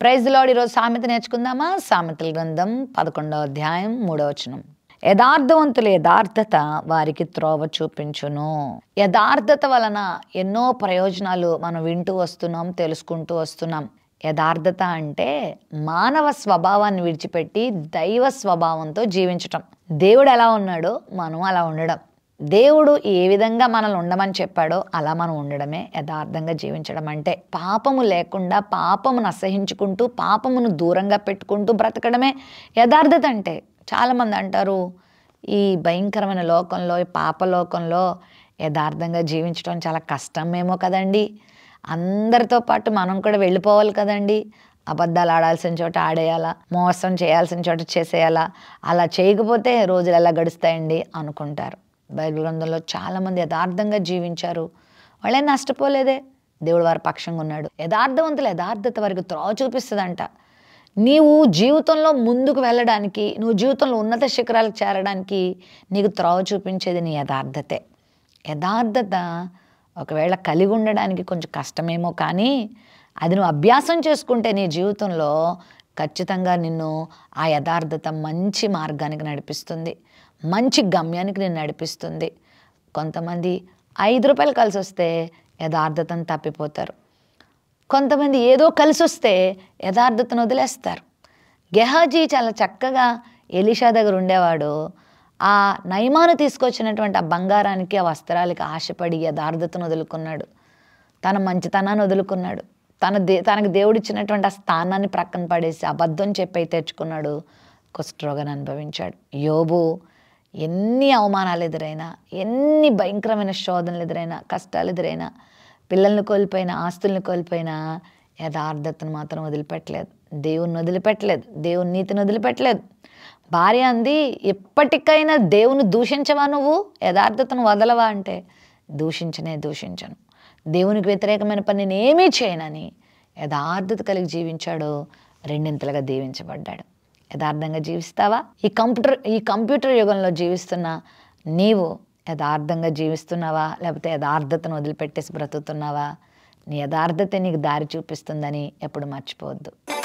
praise load ఈరోజు సామెత నేర్చుకుందామా సామెతల గ్రంథం పదకొండవ అధ్యాయం మూడవ వచనం యథార్థవంతుల యథార్థత వారికి త్రోవ చూపించును యథార్థత వలన ఎన్నో ప్రయోజనాలు మనం వింటూ వస్తున్నాం తెలుసుకుంటూ వస్తున్నాం యథార్థత అంటే మానవ స్వభావాన్ని విడిచిపెట్టి దైవ స్వభావంతో జీవించటం దేవుడు ఎలా ఉన్నాడో మనం అలా ఉండడం దేవుడు ఏ విధంగా మనల్ని ఉండమని చెప్పాడో అలా మనం ఉండడమే యథార్థంగా జీవించడం అంటే పాపము లేకుండా పాపమును అసహించుకుంటూ పాపమును దూరంగా పెట్టుకుంటూ బ్రతకడమే యథార్థత అంటే చాలామంది అంటారు ఈ భయంకరమైన లోకంలో ఈ పాపలోకంలో యథార్థంగా జీవించడం చాలా కష్టమేమో కదండి అందరితో పాటు మనం కూడా వెళ్ళిపోవాలి కదండి అబద్ధాలు ఆడాల్సిన చోట ఆడేయాలా మోసం చేయాల్సిన చోట చేసేయాలా అలా చేయకపోతే రోజులు ఎలా గడుస్తాయండి అనుకుంటారు బైబిల్ గ్రంథంలో చాలామంది యథార్థంగా జీవించారు వాళ్ళే నష్టపోలేదే దేవుడు వారి పక్షంగా ఉన్నాడు యథార్థవంతులు యథార్థత వరకు త్రోవ చూపిస్తుందంట నీవు జీవితంలో ముందుకు వెళ్ళడానికి నువ్వు జీవితంలో ఉన్నత శిఖరాలకు చేరడానికి నీకు త్రోవ చూపించేది నీ యథార్థతే యథార్థత ఒకవేళ కలిగి ఉండడానికి కొంచెం కష్టమేమో కానీ అది నువ్వు అభ్యాసం చేసుకుంటే నీ జీవితంలో ఖచ్చితంగా నిన్ను ఆ యథార్థత మంచి మార్గానికి నడిపిస్తుంది మంచి గమ్యానికి నేను నడిపిస్తుంది కొంతమంది ఐదు రూపాయలు కలిసి వస్తే యథార్థతను తప్పిపోతారు కొంతమంది ఏదో కలిసి వస్తే యథార్థతను వదిలేస్తారు గెహాజీ చాలా చక్కగా ఎలిషా దగ్గర ఉండేవాడు ఆ నయమాను తీసుకొచ్చినటువంటి ఆ బంగారానికి ఆ వస్త్రాలకి ఆశపడి యథార్థతను వదులుకున్నాడు తన మంచితనాన్ని వదులుకున్నాడు తన దే తనకు దేవుడిచ్చినటువంటి ఆ స్థానాన్ని ప్రక్కన పడేసి అబద్ధం చెప్పి తెచ్చుకున్నాడు కుష్ఠరోగాన్ని అనుభవించాడు యోబు ఎన్ని అవమానాలు ఎదురైనా ఎన్ని భయంకరమైన శోధనలు ఎదురైనా కష్టాలు ఎదురైనా పిల్లల్ని కోల్పోయినా ఆస్తుల్ని కోల్పోయినా యథార్థతను మాత్రం వదిలిపెట్టలేదు దేవుణ్ణి వదిలిపెట్టలేదు దేవుని నీతిని వదిలిపెట్టలేదు భార్య అంది ఎప్పటికైనా దేవుని దూషించవా నువ్వు యథార్థతను వదలవా అంటే దూషించనే దూషించను దేవునికి వ్యతిరేకమైన పని నేనేమీ చేయనని యథార్థత కలిగి జీవించాడో రెండింతలుగా దీవించబడ్డాడు యథార్థంగా జీవిస్తావా ఈ కంప్యూటర్ ఈ కంప్యూటర్ యుగంలో జీవిస్తున్న నీవు యథార్థంగా జీవిస్తున్నావా లేకపోతే యథార్థతను వదిలిపెట్టేసి బ్రతుకుతున్నావా నీ యథార్థత నీకు దారి చూపిస్తుందని ఎప్పుడు మర్చిపోవద్దు